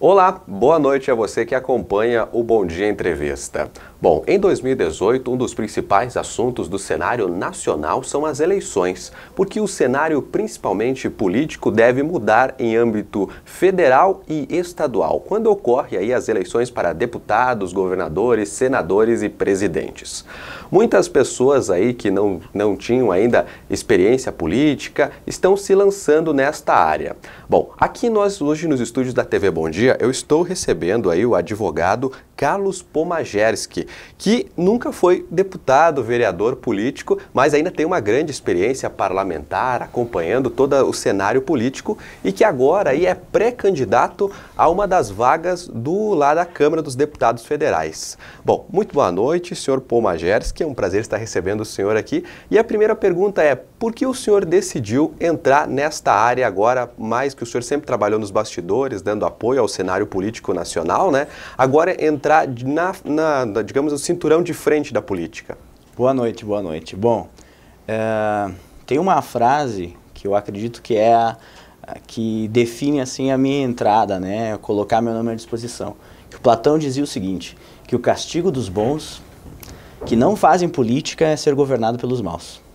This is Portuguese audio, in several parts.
Olá, boa noite a você que acompanha o Bom Dia Entrevista. Bom, em 2018, um dos principais assuntos do cenário nacional são as eleições, porque o cenário principalmente político deve mudar em âmbito federal e estadual, quando ocorre aí as eleições para deputados, governadores, senadores e presidentes. Muitas pessoas aí que não, não tinham ainda experiência política estão se lançando nesta área. Bom, aqui nós hoje nos estúdios da TV Bom Dia, eu estou recebendo aí o advogado Carlos Pomagerski, que nunca foi deputado, vereador, político, mas ainda tem uma grande experiência parlamentar, acompanhando todo o cenário político e que agora aí é pré-candidato a uma das vagas do lá da Câmara dos Deputados Federais. Bom, muito boa noite, senhor Paul que é um prazer estar recebendo o senhor aqui. E a primeira pergunta é por que o senhor decidiu entrar nesta área agora, mais que o senhor sempre trabalhou nos bastidores, dando apoio ao cenário político nacional, né? Agora é entrar na, na, na digamos, no cinturão de frente da política? Boa noite, boa noite. Bom, é, tem uma frase que eu acredito que é a, a, que define assim a minha entrada, né? Colocar meu nome à disposição. Que o Platão dizia o seguinte: que o castigo dos bons que não fazem política é ser governado pelos maus.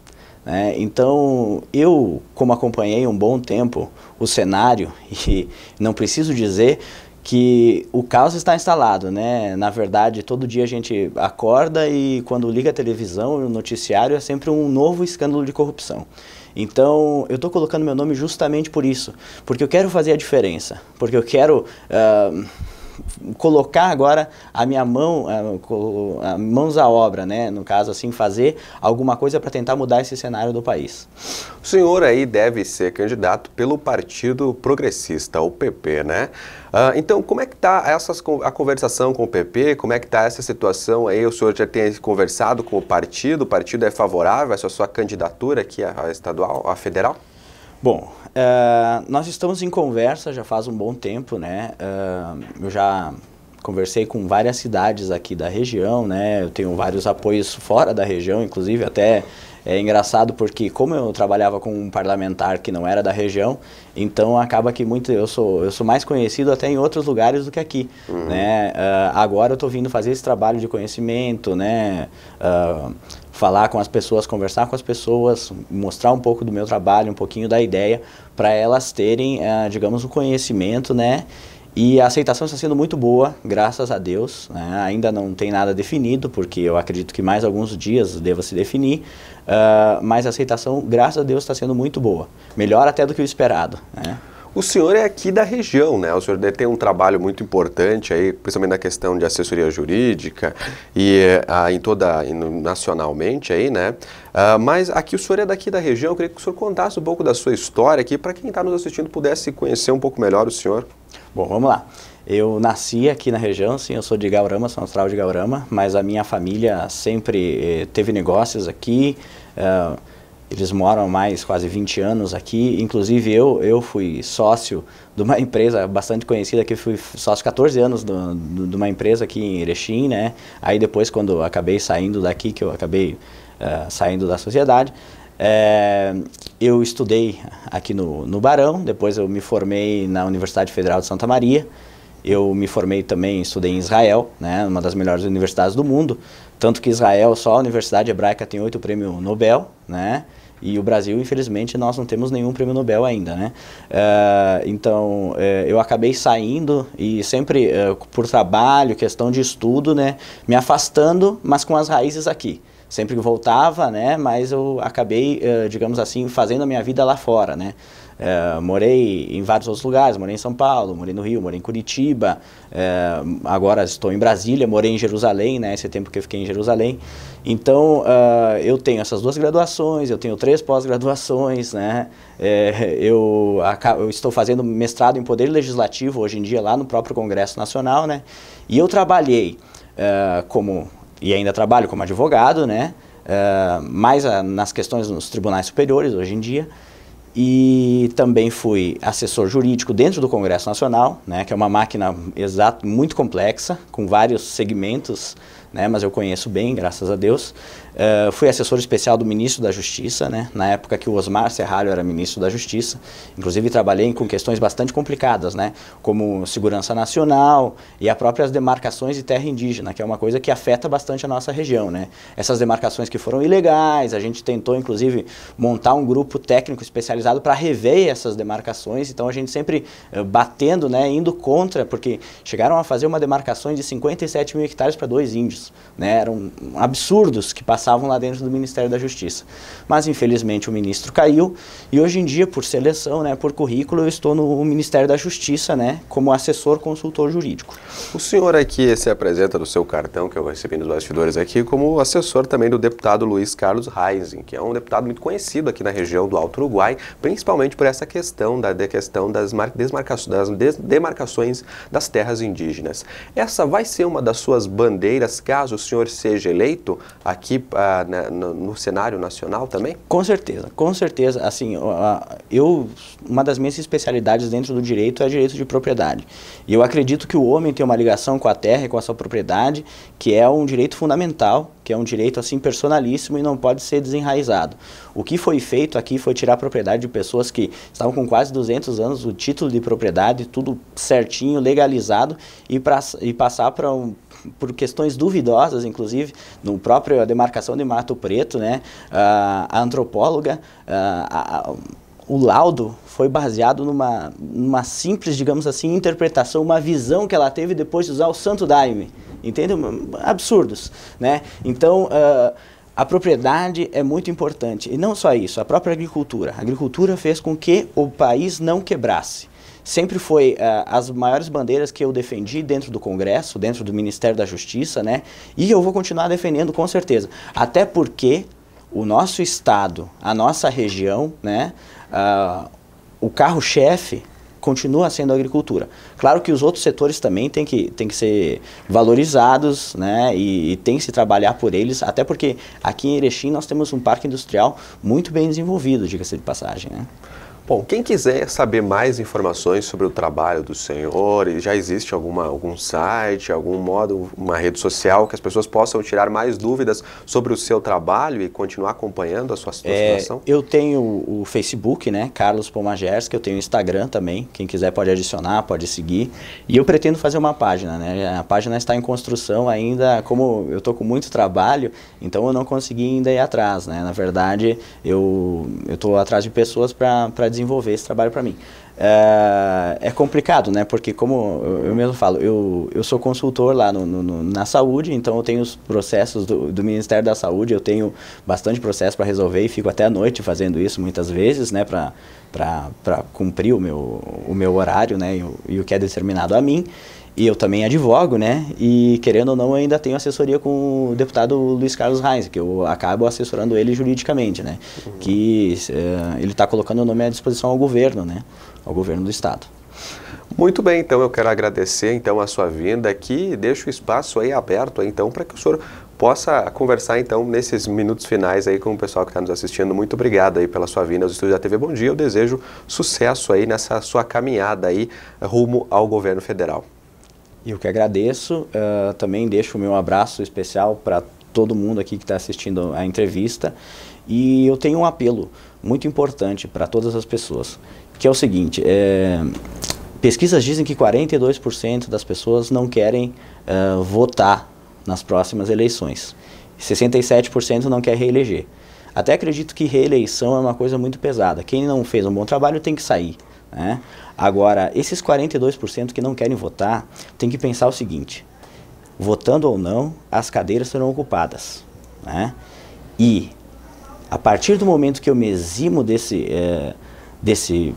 Né? Então, eu, como acompanhei um bom tempo o cenário, e não preciso dizer que o caos está instalado, né? Na verdade, todo dia a gente acorda e quando liga a televisão o noticiário é sempre um novo escândalo de corrupção. Então, eu estou colocando meu nome justamente por isso, porque eu quero fazer a diferença, porque eu quero uh, colocar agora a minha mão, a, a mãos à obra, né? No caso, assim, fazer alguma coisa para tentar mudar esse cenário do país. O senhor aí deve ser candidato pelo Partido Progressista, o PP, né? Uh, então, como é que está a conversação com o PP? Como é que está essa situação aí? O senhor já tem conversado com o partido? O partido é favorável a sua candidatura aqui à estadual, à federal? Bom, uh, nós estamos em conversa já faz um bom tempo, né? Uh, eu já conversei com várias cidades aqui da região, né? Eu tenho vários apoios fora da região, inclusive até é engraçado porque como eu trabalhava com um parlamentar que não era da região, então acaba que muito eu sou eu sou mais conhecido até em outros lugares do que aqui, uhum. né? Uh, agora eu estou vindo fazer esse trabalho de conhecimento, né? Uh, falar com as pessoas, conversar com as pessoas, mostrar um pouco do meu trabalho, um pouquinho da ideia para elas terem, uh, digamos, um conhecimento, né? E a aceitação está sendo muito boa, graças a Deus. Né? Ainda não tem nada definido, porque eu acredito que mais alguns dias deva se definir. Uh, mas a aceitação, graças a Deus, está sendo muito boa. Melhor até do que o esperado. Né? O senhor é aqui da região, né? O senhor tem um trabalho muito importante aí, principalmente na questão de assessoria jurídica e eh, ah, em toda nacionalmente aí, né? Ah, mas aqui o senhor é daqui da região, eu queria que o senhor contasse um pouco da sua história aqui para quem está nos assistindo pudesse conhecer um pouco melhor o senhor. Bom, vamos lá. Eu nasci aqui na região, sim, eu sou de Gaurama, sou natural de Gaurama, mas a minha família sempre eh, teve negócios aqui. Uh, eles moram há mais quase 20 anos aqui. Inclusive, eu, eu fui sócio de uma empresa bastante conhecida, que fui sócio 14 anos do, do, de uma empresa aqui em Erechim, né? Aí depois, quando acabei saindo daqui, que eu acabei uh, saindo da sociedade, é, eu estudei aqui no, no Barão, depois eu me formei na Universidade Federal de Santa Maria. Eu me formei também, estudei em Israel, né, uma das melhores universidades do mundo. Tanto que Israel, só a Universidade Hebraica tem oito prêmios Nobel, né? E o Brasil, infelizmente, nós não temos nenhum prêmio Nobel ainda, né? Uh, então, uh, eu acabei saindo e sempre uh, por trabalho, questão de estudo, né? Me afastando, mas com as raízes aqui sempre voltava, né? Mas eu acabei, uh, digamos assim, fazendo a minha vida lá fora, né? Uh, morei em vários outros lugares, morei em São Paulo, morei no Rio, morei em Curitiba, uh, agora estou em Brasília, morei em Jerusalém, né, esse tempo que eu fiquei em Jerusalém. Então, uh, eu tenho essas duas graduações, eu tenho três pós-graduações, né, é, eu, eu, estou fazendo mestrado em Poder Legislativo hoje em dia lá no próprio Congresso Nacional, né, e eu trabalhei como e ainda trabalho como advogado, né? Uh, mais a, nas questões nos tribunais superiores hoje em dia. E também fui assessor jurídico dentro do Congresso Nacional, né, que é uma máquina exato muito complexa, com vários segmentos né, mas eu conheço bem, graças a Deus. Uh, fui assessor especial do ministro da Justiça, né, na época que o Osmar Serralho era ministro da Justiça. Inclusive trabalhei com questões bastante complicadas, né, como segurança nacional e as próprias demarcações de terra indígena, que é uma coisa que afeta bastante a nossa região. Né. Essas demarcações que foram ilegais, a gente tentou inclusive montar um grupo técnico especializado para rever essas demarcações, então a gente sempre uh, batendo, né, indo contra, porque chegaram a fazer uma demarcação de 57 mil hectares para dois índios né? eram absurdos que passavam lá dentro do Ministério da Justiça. Mas, infelizmente, o ministro caiu e hoje em dia, por seleção, né, por currículo, eu estou no Ministério da Justiça né, como assessor consultor jurídico. O senhor aqui é se apresenta no seu cartão, que eu recebi nos bastidores aqui, como assessor também do deputado Luiz Carlos Reising, que é um deputado muito conhecido aqui na região do Alto Uruguai, principalmente por essa questão da, questão das, das demarcações das terras indígenas. Essa vai ser uma das suas bandeiras, caso o senhor seja eleito aqui ah, na, no, no, cenário nacional também? Com certeza, com certeza. Assim, eu uma das minhas especialidades dentro do direito é direito de propriedade. E eu acredito que o homem tem uma ligação com a terra e com a sua propriedade, que é um direito fundamental que é um direito assim personalíssimo e não pode ser desenraizado. O que foi feito aqui foi tirar a propriedade de pessoas que estavam com quase 200 anos, o título de propriedade, tudo certinho, legalizado, e, pra, e passar para um, por questões duvidosas, inclusive, no próprio a demarcação de Mato Preto, né, a antropóloga, a, a, o laudo foi baseado numa, numa simples, digamos assim, interpretação, uma visão que ela teve depois de usar o santo daime, entende? Absurdos, né? Então, uh, a propriedade é muito importante, e não só isso, a própria agricultura. A agricultura fez com que o país não quebrasse sempre foi uh, as maiores bandeiras que eu defendi dentro do Congresso, dentro do Ministério da Justiça, né? E eu vou continuar defendendo com certeza. Até porque o nosso estado, a nossa região, né? Uh, o carro-chefe continua sendo a agricultura. Claro que os outros setores também têm que, têm que ser valorizados né, e, e tem que se trabalhar por eles, até porque aqui em Erechim nós temos um parque industrial muito bem desenvolvido, diga-se de passagem. Né? Bom, quem quiser saber mais informações sobre o trabalho do senhor, já existe alguma, algum site, algum modo, uma rede social que as pessoas possam tirar mais dúvidas sobre o seu trabalho e continuar acompanhando a sua, é, situação? Eu tenho o Facebook, né, Carlos Pomagerski, eu tenho o Instagram também, quem quiser pode adicionar, pode seguir. E eu pretendo fazer uma página, né? A página está em construção ainda, como eu estou com muito trabalho, então eu não consegui ainda ir atrás, né? Na verdade, eu estou atrás de pessoas para desenvolver esse trabalho para mim. É, é, complicado, né? Porque como eu mesmo falo, eu, eu sou consultor lá no, no na saúde, então eu tenho os processos do, do, Ministério da Saúde, eu tenho bastante processo para resolver e fico até a noite fazendo isso muitas vezes, né? Para cumprir o meu, o meu horário, né? E o, e o que é determinado a mim. E eu também advogo, né? E querendo ou não, ainda tenho assessoria com o deputado Luiz Carlos Reis, que eu acabo assessorando ele juridicamente, né? Uhum. Que uh, ele está colocando o nome à disposição ao governo, né? Ao governo do Estado. Muito bem, então eu quero agradecer então a sua vinda aqui, deixo o espaço aí aberto então para que o senhor possa conversar então nesses minutos finais aí com o pessoal que está nos assistindo. Muito obrigado aí pela sua vinda aos estúdios da TV Bom Dia. Eu desejo sucesso aí nessa sua caminhada aí rumo ao governo federal. Eu que agradeço. Uh, também deixo o meu abraço especial para todo mundo aqui que está assistindo a entrevista. E eu tenho um apelo muito importante para todas as pessoas, que é o seguinte: é, pesquisas dizem que 42% das pessoas não querem uh, votar nas próximas eleições, 67% não quer reeleger. Até acredito que reeleição é uma coisa muito pesada. Quem não fez um bom trabalho tem que sair. Né? Agora, esses 42% que não querem votar, tem que pensar o seguinte: votando ou não, as cadeiras serão ocupadas. Né? E a partir do momento que eu me eximo desse, é, desse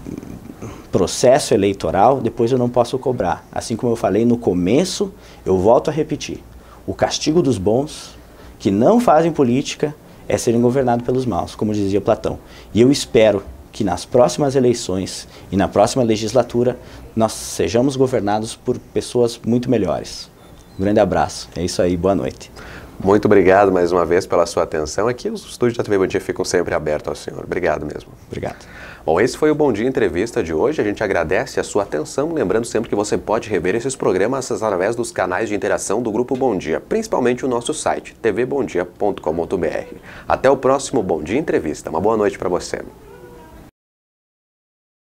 processo eleitoral, depois eu não posso cobrar. Assim como eu falei no começo, eu volto a repetir: o castigo dos bons que não fazem política é serem governados pelos maus, como dizia Platão. E eu espero que nas próximas eleições e na próxima legislatura nós sejamos governados por pessoas muito melhores. Um grande abraço. É isso aí. Boa noite. Muito obrigado mais uma vez pela sua atenção. Aqui os estúdios da TV Bom Dia ficam sempre abertos ao senhor. Obrigado mesmo. Obrigado. Bom, esse foi o Bom Dia Entrevista de hoje. A gente agradece a sua atenção, lembrando sempre que você pode rever esses programas através dos canais de interação do Grupo Bom Dia, principalmente o nosso site, tvbomdia.com.br. Até o próximo Bom Dia Entrevista. Uma boa noite para você.